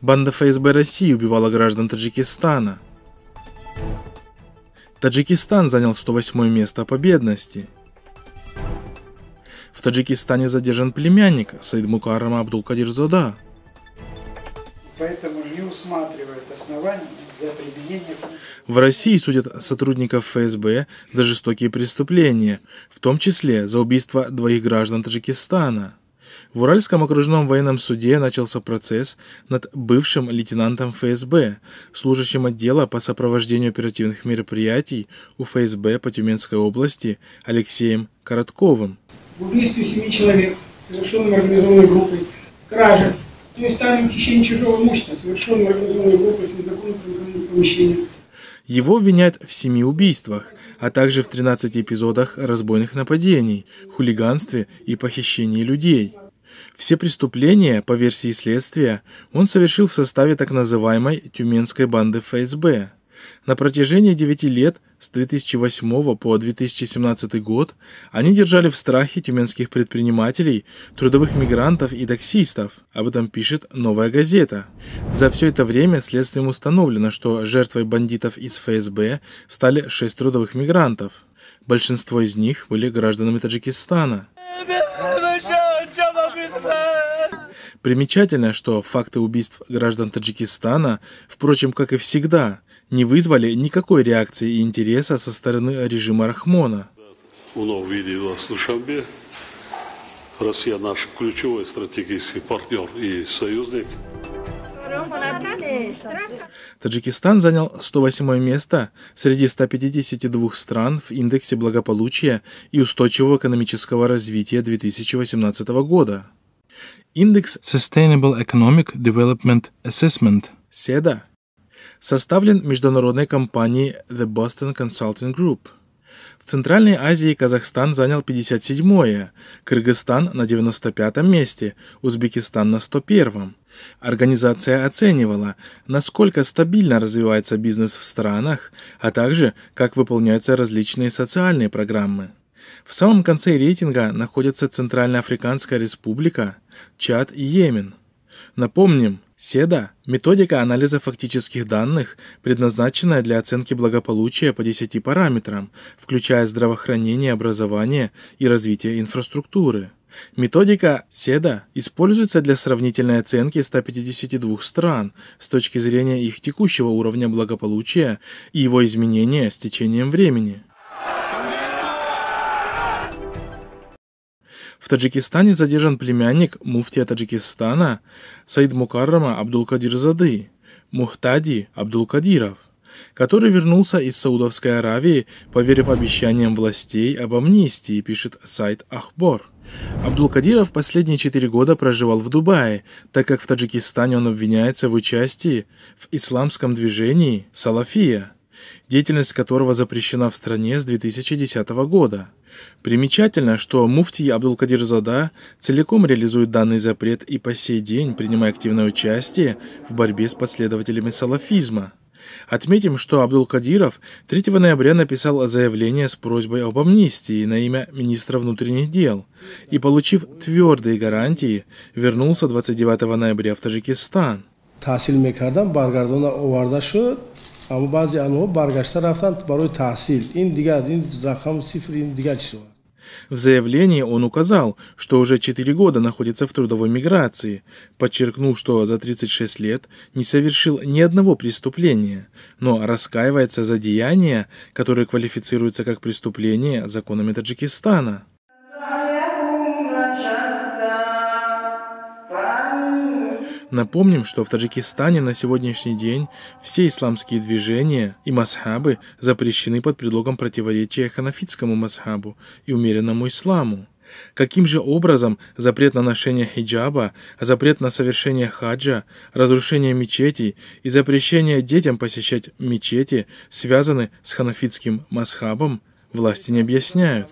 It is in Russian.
банда ФСБ России убивала граждан Таджикистана. Таджикистан занял 108 место по бедности. В Таджикистане задержан племянник Саид Мукарама Абдул-Кадир Зода. Поэтому не усматривает оснований для применения... В России судят сотрудников ФСБ за жестокие преступления, в том числе за убийство двоих граждан Таджикистана. В Уральском окружном военном суде начался процесс над бывшим лейтенантом ФСБ, служащим отдела по сопровождению оперативных мероприятий у ФСБ по Тюменской области Алексеем Коротковым. В убийстве семи человек, совершенном организованной группой, кража, то есть там хищение чужого имущества, совершенном организованной группой с незаконным помещением, его винят в семи убийствах, а также в 13 эпизодах разбойных нападений, хулиганстве и похищении людей. Все преступления, по версии следствия, он совершил в составе так называемой Тюменской банды ФСБ. На протяжении 9 лет с 2008 по 2017 год они держали в страхе тюменских предпринимателей, трудовых мигрантов и таксистов. Об этом пишет «Новая газета». За все это время следствием установлено, что жертвой бандитов из ФСБ стали 6 трудовых мигрантов. Большинство из них были гражданами Таджикистана. Примечательно, что факты убийств граждан Таджикистана, впрочем, как и всегда, не вызвали никакой реакции и интереса со стороны режима Рахмона. Вновь видела Душанбе. Россия наш ключевой стратегический партнер и союзник. Таджикистан занял 108 место среди 152 стран в индексе благополучия и устойчивого экономического развития 2018 года. Индекс Sustainable Economic Development Assessment – СЕДА составлен международной компанией The Boston Consulting Group. В Центральной Азии Казахстан занял 57-е, Кыргызстан на 95-м месте, Узбекистан на 101-м. Организация оценивала, насколько стабильно развивается бизнес в странах, а также как выполняются различные социальные программы. В самом конце рейтинга находятся Центральноафриканская республика, Чад и Йемен. Напомним, СЕДА – методика анализа фактических данных, предназначенная для оценки благополучия по 10 параметрам, включая здравоохранение, образование и развитие инфраструктуры. Методика СЕДА используется для сравнительной оценки 152 стран с точки зрения их текущего уровня благополучия и его изменения с течением времени. В Таджикистане задержан племянник муфтия Таджикистана Саид Мукаррама Абдулкадирзады Мухтади Абдулкадиров, который вернулся из Саудовской Аравии, поверив обещаниям властей об амнистии, пишет сайт Ахбор. Абдулкадиров последние четыре года проживал в Дубае, так как в Таджикистане он обвиняется в участии в исламском движении «Салафия», деятельность которого запрещена в стране с 2010 года. Примечательно, что муфтий Абдулкадир Зада целиком реализует данный запрет и по сей день принимая активное участие в борьбе с последователями салафизма. Отметим, что Абдул-Кадиров 3 ноября написал заявление с просьбой об амнистии на имя министра внутренних дел и, получив твердые гарантии, вернулся 29 ноября в Таджикистан. اما بعضی انها برگشته رفتند برای تحصیل این دیگه این رقم صفر این دیگه چیز В заявлении он указал, что уже 4 года находится в трудовой миграции, подчеркнул, что за 36 лет не совершил ни одного преступления, но раскаивается за деяния, которые квалифицируются как преступление законами Таджикистана. Напомним, что в Таджикистане на сегодняшний день все исламские движения и масхабы запрещены под предлогом противоречия ханафитскому масхабу и умеренному исламу. Каким же образом запрет на ношение хиджаба, запрет на совершение хаджа, разрушение мечетей и запрещение детям посещать мечети связаны с ханафитским масхабом, власти не объясняют.